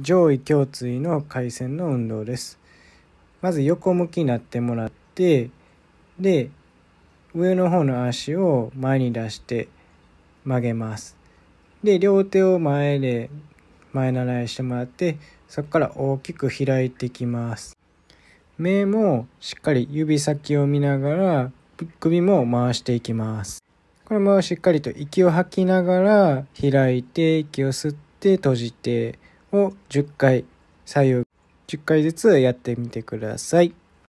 上位胸椎の回線の運動です。まず横向きになってもらって、で、上の方の足を前に出して曲げます。で、両手を前で前習いしてもらって、そこから大きく開いていきます。目もしっかり指先を見ながら首も回していきます。これもしっかりと息を吐きながら開いて息を吸って閉じてを10回左右10回ずつやってみてください。